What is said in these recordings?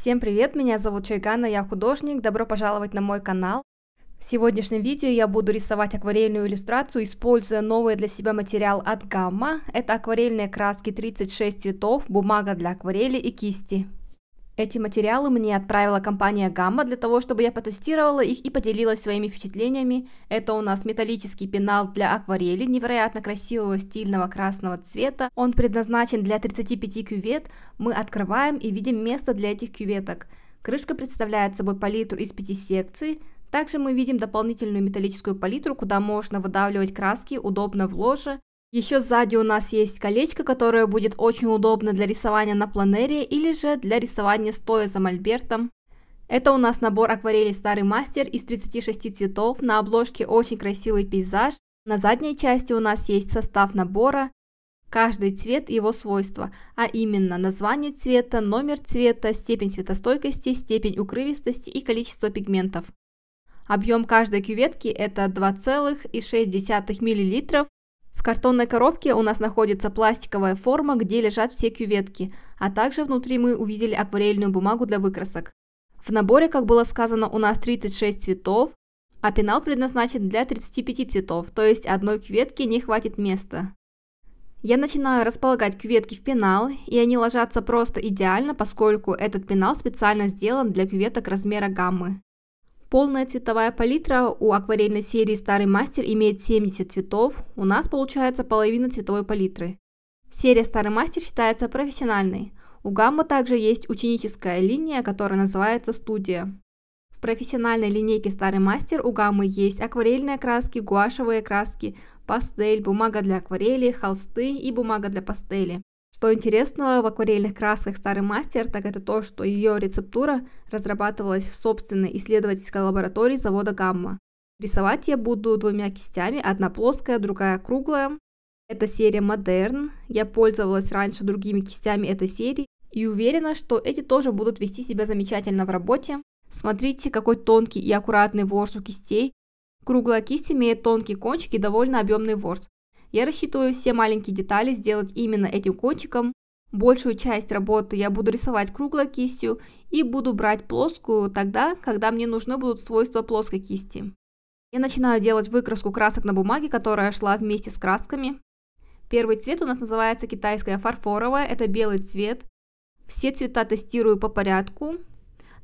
Всем привет, меня зовут Чойгана, я художник, добро пожаловать на мой канал. В сегодняшнем видео я буду рисовать акварельную иллюстрацию, используя новый для себя материал от Гамма. Это акварельные краски 36 цветов, бумага для акварели и кисти. Эти материалы мне отправила компания «Гамма» для того, чтобы я потестировала их и поделилась своими впечатлениями. Это у нас металлический пенал для акварели невероятно красивого стильного красного цвета. Он предназначен для 35 кювет. Мы открываем и видим место для этих кюветок. Крышка представляет собой палитру из пяти секций. Также мы видим дополнительную металлическую палитру, куда можно выдавливать краски удобно в ложе. Еще сзади у нас есть колечко, которое будет очень удобно для рисования на планере или же для рисования стоя за мольбертом. Это у нас набор акварели «Старый мастер» из 36 цветов, на обложке очень красивый пейзаж. На задней части у нас есть состав набора, каждый цвет и его свойства, а именно название цвета, номер цвета, степень светостойкости, степень укрывистости и количество пигментов. Объем каждой кюветки это 2,6 мл, в картонной коробке у нас находится пластиковая форма, где лежат все кюветки, а также внутри мы увидели акварельную бумагу для выкрасок. В наборе, как было сказано, у нас 36 цветов, а пенал предназначен для 35 цветов, то есть одной кюветки не хватит места. Я начинаю располагать кюветки в пенал, и они ложатся просто идеально, поскольку этот пенал специально сделан для кюветок размера гаммы. Полная цветовая палитра у акварельной серии «Старый мастер» имеет 70 цветов, у нас получается половина цветовой палитры. Серия «Старый мастер» считается профессиональной. У Гамма также есть ученическая линия, которая называется «Студия». В профессиональной линейке «Старый мастер» у Гаммы есть акварельные краски, гуашевые краски, пастель, бумага для акварели, холсты и бумага для пастели. Что интересного в акварельных красках «Старый мастер», так это то, что ее рецептура разрабатывалась в собственной исследовательской лаборатории завода «Гамма». Рисовать я буду двумя кистями, одна плоская, другая круглая. Это серия «Модерн». Я пользовалась раньше другими кистями этой серии и уверена, что эти тоже будут вести себя замечательно в работе. Смотрите, какой тонкий и аккуратный ворс у кистей. Круглая кисть имеет тонкий кончик и довольно объемный ворс. Я рассчитываю все маленькие детали сделать именно этим кончиком. Большую часть работы я буду рисовать круглой кистью и буду брать плоскую тогда, когда мне нужны будут свойства плоской кисти. Я начинаю делать выкраску красок на бумаге, которая шла вместе с красками. Первый цвет у нас называется китайская фарфоровая, это белый цвет. Все цвета тестирую по порядку.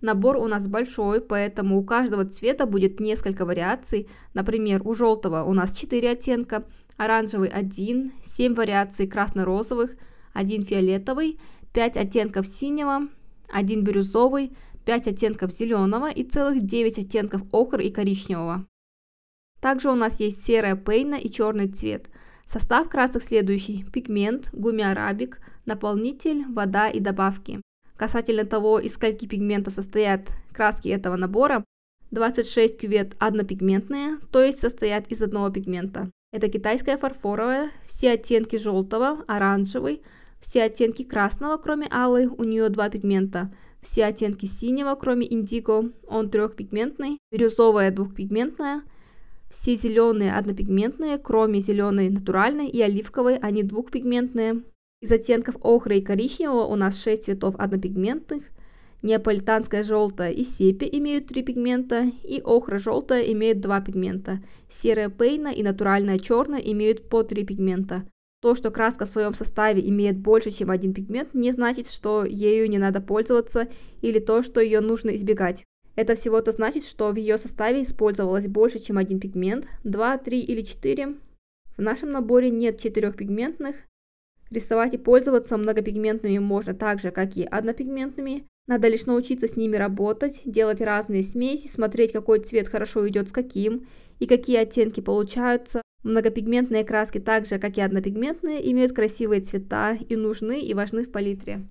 Набор у нас большой, поэтому у каждого цвета будет несколько вариаций. Например, у желтого у нас 4 оттенка, оранжевый 1, 7 вариаций красно-розовых, 1 фиолетовый, 5 оттенков синего, 1 бирюзовый, 5 оттенков зеленого и целых 9 оттенков окра и коричневого. Также у нас есть серая пейна и черный цвет. Состав красок следующий. Пигмент, гумиарабик, наполнитель, вода и добавки. Касательно того, из скольки пигментов состоят краски этого набора, 26 кювет однопигментные, то есть состоят из одного пигмента. Это китайская фарфоровая, все оттенки желтого, оранжевый, все оттенки красного, кроме алой, у нее два пигмента. Все оттенки синего, кроме индиго, он трехпигментный, бирюзовая двухпигментная. Все зеленые однопигментные, кроме зеленой натуральной и оливковой, они двухпигментные. Из оттенков охры и коричневого у нас 6 цветов однопигментных, Неаполитанская желтая и сепи имеют три пигмента, и охра желтая имеет два пигмента. Серая пейна и натуральная черная имеют по три пигмента. То, что краска в своем составе имеет больше, чем один пигмент, не значит, что ею не надо пользоваться или то, что ее нужно избегать. Это всего-то значит, что в ее составе использовалось больше, чем один пигмент, 2, 3 или 4. В нашем наборе нет четырех пигментных. Рисовать и пользоваться многопигментными можно так же, как и однопигментными. Надо лишь научиться с ними работать, делать разные смеси, смотреть, какой цвет хорошо идет с каким и какие оттенки получаются. Многопигментные краски, так же как и однопигментные, имеют красивые цвета и нужны и важны в палитре.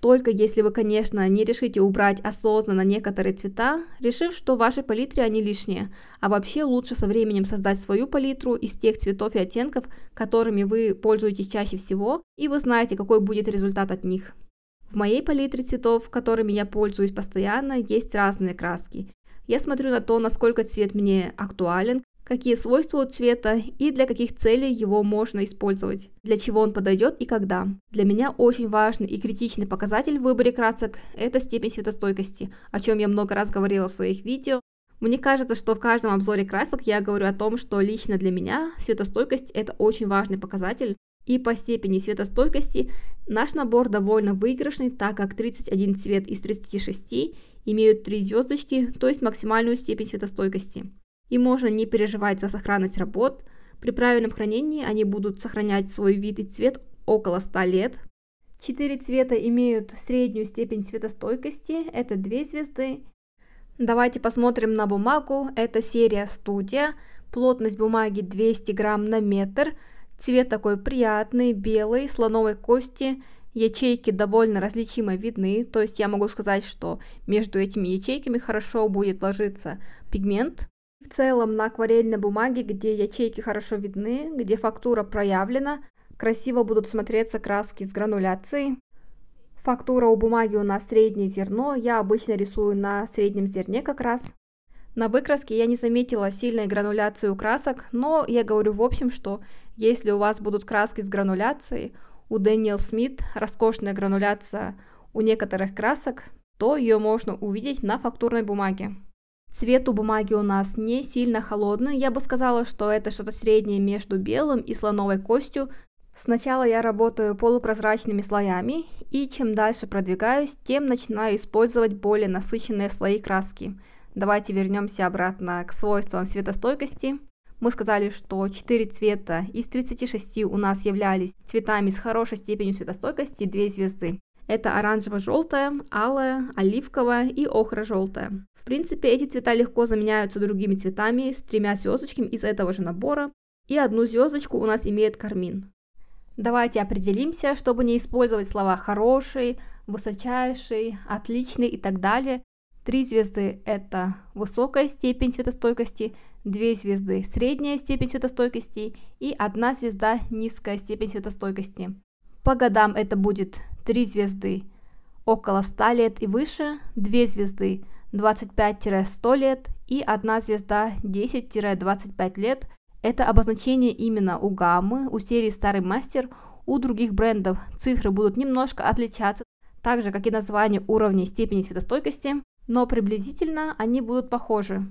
Только если вы, конечно, не решите убрать осознанно некоторые цвета, решив, что в вашей палитре они лишние, а вообще лучше со временем создать свою палитру из тех цветов и оттенков, которыми вы пользуетесь чаще всего, и вы знаете, какой будет результат от них. В моей палитре цветов, которыми я пользуюсь постоянно, есть разные краски. Я смотрю на то, насколько цвет мне актуален, какие свойства у цвета и для каких целей его можно использовать, для чего он подойдет и когда. Для меня очень важный и критичный показатель в выборе красок – это степень светостойкости, о чем я много раз говорила в своих видео. Мне кажется, что в каждом обзоре красок я говорю о том, что лично для меня светостойкость – это очень важный показатель, и по степени светостойкости Наш набор довольно выигрышный, так как 31 цвет из 36 имеют 3 звездочки, то есть максимальную степень светостойкости. И можно не переживать за сохранность работ. При правильном хранении они будут сохранять свой вид и цвет около 100 лет. Четыре цвета имеют среднюю степень светостойкости, это две звезды. Давайте посмотрим на бумагу, это серия студия, плотность бумаги 200 грамм на метр, Цвет такой приятный, белый, слоновой кости, ячейки довольно различимо видны, то есть я могу сказать, что между этими ячейками хорошо будет ложиться пигмент. В целом на акварельной бумаге, где ячейки хорошо видны, где фактура проявлена, красиво будут смотреться краски с грануляцией. Фактура у бумаги у нас среднее зерно, я обычно рисую на среднем зерне как раз. На выкраске я не заметила сильной грануляции у красок, но я говорю в общем, что если у вас будут краски с грануляцией, у Дэниел Смит роскошная грануляция у некоторых красок, то ее можно увидеть на фактурной бумаге. Цвет у бумаги у нас не сильно холодный, я бы сказала, что это что-то среднее между белым и слоновой костью. Сначала я работаю полупрозрачными слоями, и чем дальше продвигаюсь, тем начинаю использовать более насыщенные слои краски. Давайте вернемся обратно к свойствам светостойкости. Мы сказали, что 4 цвета из 36 у нас являлись цветами с хорошей степенью светостойкости 2 звезды. Это оранжево-желтое, алое, оливковое и охра-желтое. В принципе, эти цвета легко заменяются другими цветами с тремя звездочками из этого же набора, и одну звездочку у нас имеет кармин. Давайте определимся, чтобы не использовать слова «хороший», «высочайший», «отличный» и так далее. Три звезды – это высокая степень светостойкости – две звезды средняя степень светостойкости и одна звезда низкая степень светостойкости. По годам это будет три звезды около 100 лет и выше, две звезды 25-100 лет и одна звезда 10-25 лет. Это обозначение именно у гаммы, у серии «Старый мастер», у других брендов цифры будут немножко отличаться, так же, как и название уровней степени светостойкости, но приблизительно они будут похожи.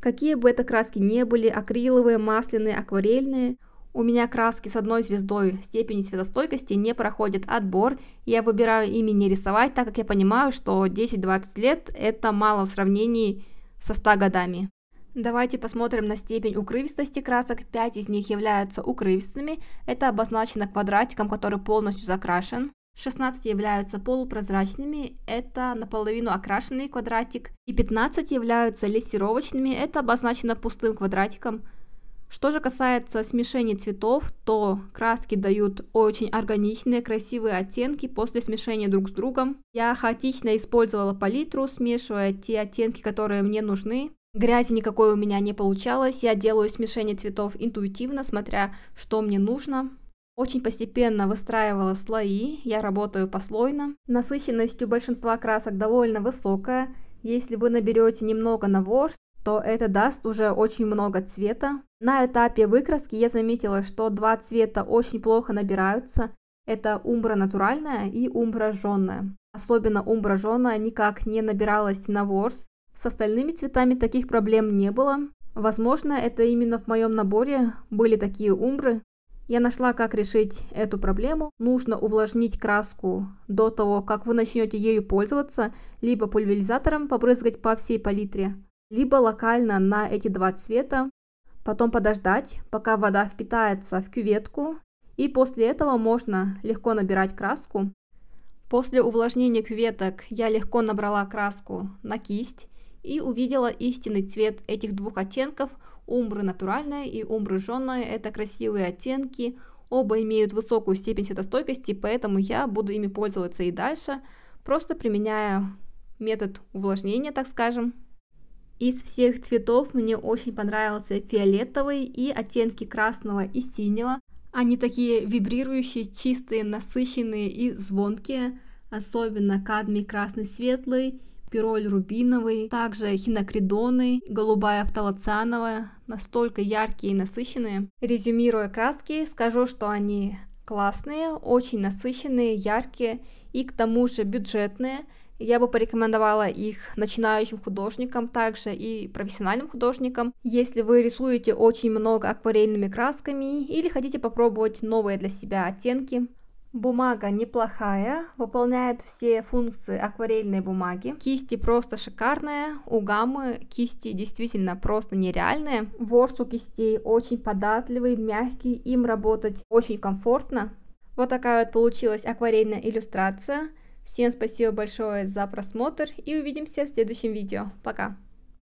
Какие бы это краски ни были, акриловые, масляные, акварельные, у меня краски с одной звездой степени светостойкости не проходят отбор, я выбираю ими не рисовать, так как я понимаю, что 10-20 лет это мало в сравнении со 100 годами. Давайте посмотрим на степень укрывистости красок. 5 из них являются укрывистыми. Это обозначено квадратиком, который полностью закрашен. 16 являются полупрозрачными, это наполовину окрашенный квадратик, и 15 являются лессировочными, это обозначено пустым квадратиком. Что же касается смешения цветов, то краски дают очень органичные, красивые оттенки после смешения друг с другом. Я хаотично использовала палитру, смешивая те оттенки, которые мне нужны. Грязи никакой у меня не получалось, я делаю смешение цветов интуитивно, смотря что мне нужно. Очень постепенно выстраивала слои, я работаю послойно. Насыщенность у большинства красок довольно высокая. Если вы наберете немного на ворс, то это даст уже очень много цвета. На этапе выкраски я заметила, что два цвета очень плохо набираются. Это умбра натуральная и умбра жженая. Особенно умбра жженая никак не набиралась на ворс. С остальными цветами таких проблем не было. Возможно, это именно в моем наборе были такие умбры, я нашла, как решить эту проблему. Нужно увлажнить краску до того, как вы начнете ею пользоваться, либо пульверизатором побрызгать по всей палитре, либо локально на эти два цвета, потом подождать, пока вода впитается в кюветку, и после этого можно легко набирать краску. После увлажнения кюветок я легко набрала краску на кисть и увидела истинный цвет этих двух оттенков, умбры натуральная и умбры жженая, это красивые оттенки, оба имеют высокую степень светостойкости, поэтому я буду ими пользоваться и дальше, просто применяя метод увлажнения, так скажем. Из всех цветов мне очень понравился фиолетовый и оттенки красного и синего. Они такие вибрирующие, чистые, насыщенные и звонкие, особенно кадмий красный светлый пироль рубиновый, также хинокридоны, голубая автолоциановая, настолько яркие и насыщенные. Резюмируя краски, скажу, что они классные, очень насыщенные, яркие и к тому же бюджетные. Я бы порекомендовала их начинающим художникам также и профессиональным художникам. Если вы рисуете очень много акварельными красками или хотите попробовать новые для себя оттенки, Бумага неплохая, выполняет все функции акварельной бумаги. Кисти просто шикарные, у гаммы кисти действительно просто нереальные. Ворс у кистей очень податливый, мягкий, им работать очень комфортно. Вот такая вот получилась акварельная иллюстрация. Всем спасибо большое за просмотр и увидимся в следующем видео. Пока!